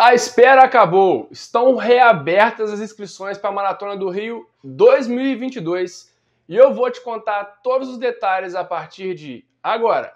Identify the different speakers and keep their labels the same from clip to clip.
Speaker 1: A espera acabou. Estão reabertas as inscrições para a Maratona do Rio 2022 e eu vou te contar todos os detalhes a partir de agora.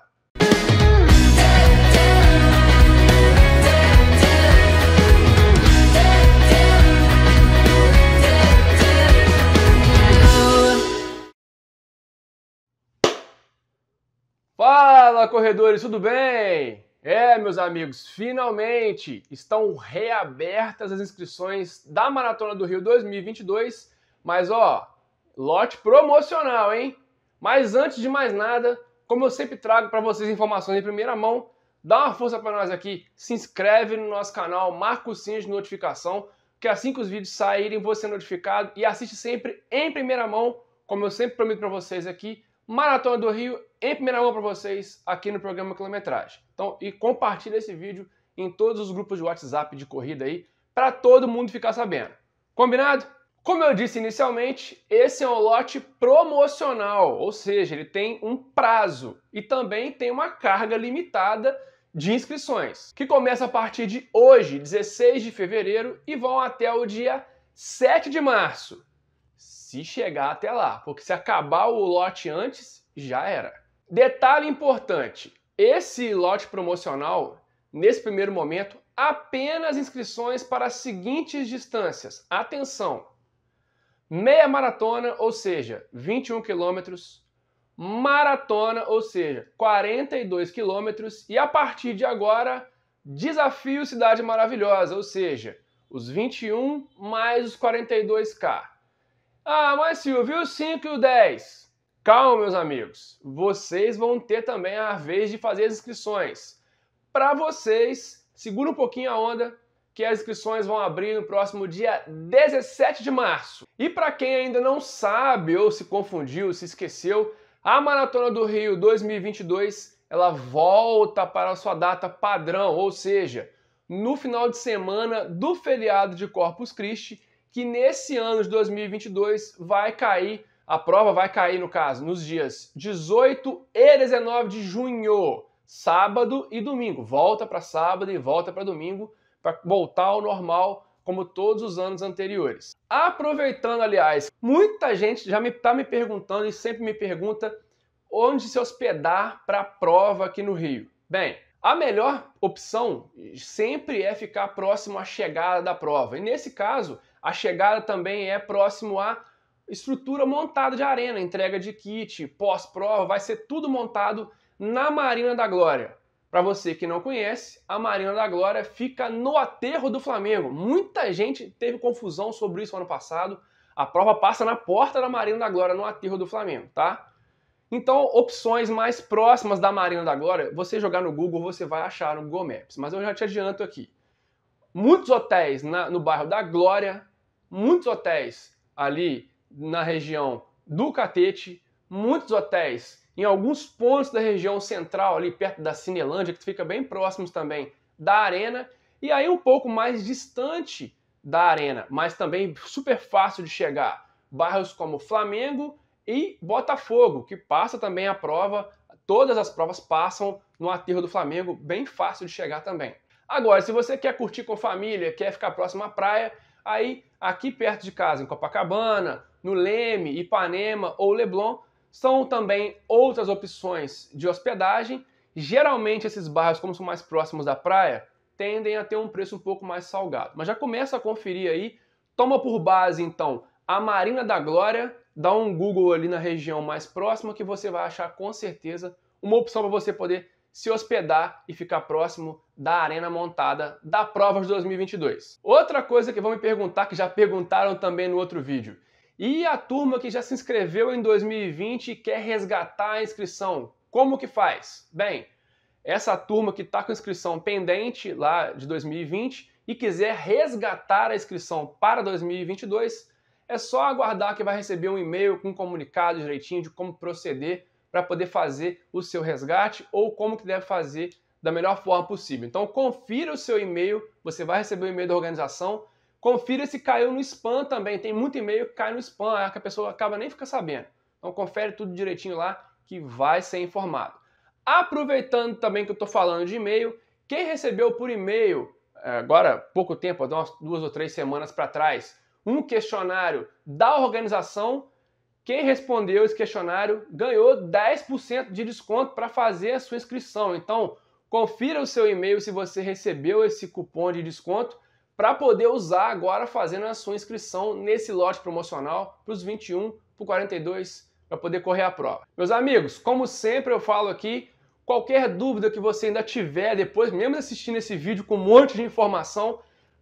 Speaker 1: Fala corredores, tudo bem? É, meus amigos, finalmente estão reabertas as inscrições da Maratona do Rio 2022, mas ó, lote promocional, hein? Mas antes de mais nada, como eu sempre trago para vocês informações em primeira mão, dá uma força para nós aqui, se inscreve no nosso canal, marca o sininho de notificação, que assim que os vídeos saírem você é notificado e assiste sempre em primeira mão, como eu sempre prometo para vocês aqui, Maratona do Rio em primeira mão para vocês aqui no programa Quilometragem. Então, e compartilha esse vídeo em todos os grupos de WhatsApp de corrida aí para todo mundo ficar sabendo. Combinado? Como eu disse inicialmente, esse é um lote promocional, ou seja, ele tem um prazo e também tem uma carga limitada de inscrições, que começa a partir de hoje, 16 de fevereiro, e vão até o dia 7 de março se chegar até lá, porque se acabar o lote antes, já era. Detalhe importante: esse lote promocional, nesse primeiro momento, apenas inscrições para as seguintes distâncias. Atenção! Meia maratona, ou seja, 21 quilômetros. Maratona, ou seja, 42 quilômetros. E a partir de agora, desafio Cidade Maravilhosa, ou seja, os 21 mais os 42K. Ah, mas Silvio, o 5 e o 10? Calma, meus amigos. Vocês vão ter também a vez de fazer as inscrições. Para vocês, segura um pouquinho a onda, que as inscrições vão abrir no próximo dia 17 de março. E para quem ainda não sabe ou se confundiu, se esqueceu, a Maratona do Rio 2022, ela volta para a sua data padrão, ou seja, no final de semana do feriado de Corpus Christi que nesse ano de 2022 vai cair, a prova vai cair, no caso, nos dias 18 e 19 de junho, sábado e domingo. Volta para sábado e volta para domingo para voltar ao normal como todos os anos anteriores. Aproveitando, aliás, muita gente já está me, tá me perguntando e sempre me pergunta onde se hospedar para a prova aqui no Rio. Bem, a melhor opção sempre é ficar próximo à chegada da prova. E nesse caso, a chegada também é próximo à estrutura montada de arena, entrega de kit, pós-prova, vai ser tudo montado na Marina da Glória. Para você que não conhece, a Marina da Glória fica no aterro do Flamengo. Muita gente teve confusão sobre isso ano passado. A prova passa na porta da Marina da Glória, no aterro do Flamengo, tá? Então, opções mais próximas da Marina da Glória, você jogar no Google, você vai achar no Google Maps. Mas eu já te adianto aqui. Muitos hotéis na, no bairro da Glória, muitos hotéis ali na região do Catete, muitos hotéis em alguns pontos da região central, ali perto da Cinelândia, que fica bem próximos também da arena, e aí um pouco mais distante da arena, mas também super fácil de chegar. Bairros como Flamengo e Botafogo, que passa também a prova, todas as provas passam no aterro do Flamengo, bem fácil de chegar também. Agora, se você quer curtir com família, quer ficar próximo à praia, aí aqui perto de casa, em Copacabana, no Leme, Ipanema ou Leblon, são também outras opções de hospedagem. Geralmente esses bairros, como são mais próximos da praia, tendem a ter um preço um pouco mais salgado. Mas já começa a conferir aí, toma por base então a Marina da Glória, dá um Google ali na região mais próxima que você vai achar com certeza uma opção para você poder se hospedar e ficar próximo da arena montada da prova de 2022. Outra coisa que vão me perguntar, que já perguntaram também no outro vídeo, e a turma que já se inscreveu em 2020 e quer resgatar a inscrição, como que faz? Bem, essa turma que está com inscrição pendente lá de 2020 e quiser resgatar a inscrição para 2022, é só aguardar que vai receber um e-mail com um comunicado direitinho de como proceder para poder fazer o seu resgate ou como que deve fazer da melhor forma possível. Então confira o seu e-mail, você vai receber o e-mail da organização. Confira se caiu no spam também. Tem muito e-mail que cai no spam, é que a pessoa acaba nem fica sabendo. Então confere tudo direitinho lá que vai ser informado. Aproveitando também que eu estou falando de e-mail, quem recebeu por e-mail é, agora pouco tempo, umas duas ou três semanas para trás, um questionário da organização quem respondeu esse questionário ganhou 10% de desconto para fazer a sua inscrição. Então, confira o seu e-mail se você recebeu esse cupom de desconto para poder usar agora fazendo a sua inscrição nesse lote promocional para os 21, para o 42, para poder correr a prova. Meus amigos, como sempre eu falo aqui, qualquer dúvida que você ainda tiver depois, mesmo assistindo esse vídeo com um monte de informação,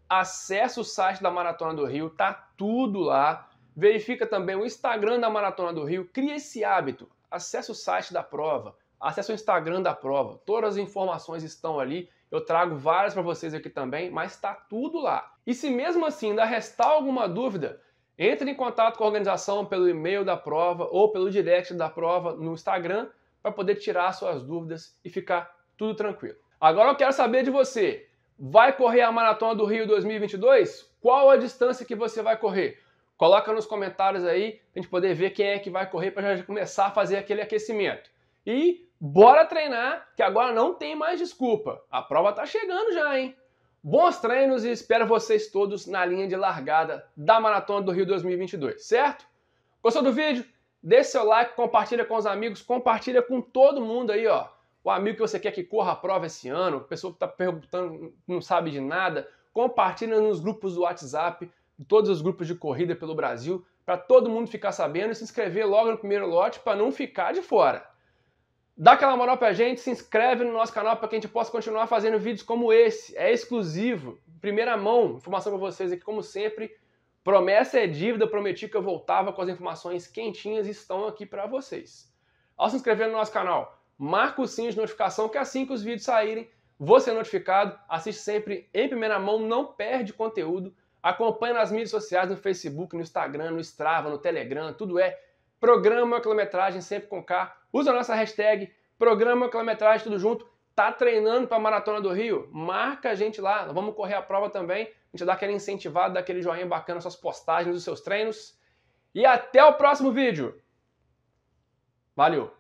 Speaker 1: acesse o site da Maratona do Rio, tá tudo lá Verifica também o Instagram da Maratona do Rio, cria esse hábito. Acesse o site da prova, acesse o Instagram da prova. Todas as informações estão ali. Eu trago várias para vocês aqui também, mas está tudo lá. E se mesmo assim ainda restar alguma dúvida, entre em contato com a organização pelo e-mail da prova ou pelo direct da prova no Instagram para poder tirar suas dúvidas e ficar tudo tranquilo. Agora eu quero saber de você. Vai correr a Maratona do Rio 2022? Qual a distância que você vai correr? Coloca nos comentários aí pra gente poder ver quem é que vai correr para já começar a fazer aquele aquecimento. E bora treinar, que agora não tem mais desculpa. A prova tá chegando já, hein? Bons treinos e espero vocês todos na linha de largada da Maratona do Rio 2022, certo? Gostou do vídeo? Deixe seu like, compartilha com os amigos, compartilha com todo mundo aí, ó. O amigo que você quer que corra a prova esse ano, pessoa que tá perguntando, não sabe de nada, compartilha nos grupos do WhatsApp, de todos os grupos de corrida pelo Brasil, para todo mundo ficar sabendo e se inscrever logo no primeiro lote para não ficar de fora. Dá aquela moral pra gente, se inscreve no nosso canal para que a gente possa continuar fazendo vídeos como esse. É exclusivo, primeira mão, informação para vocês aqui, como sempre. Promessa é dívida, prometi que eu voltava com as informações quentinhas e estão aqui para vocês. Ao se inscrever no nosso canal, marca o sininho de notificação que assim que os vídeos saírem, você é notificado, assiste sempre em primeira mão, não perde conteúdo Acompanhe nas mídias sociais, no Facebook, no Instagram, no Strava, no Telegram, tudo é Programa Quilometragem Sempre com K. Usa a nossa hashtag Programa Quilometragem Tudo Junto. Tá treinando para a Maratona do Rio? Marca a gente lá, Nós vamos correr a prova também. A gente dá aquele incentivado, dá aquele joinha bacana nas suas postagens, nos seus treinos. E até o próximo vídeo! Valeu!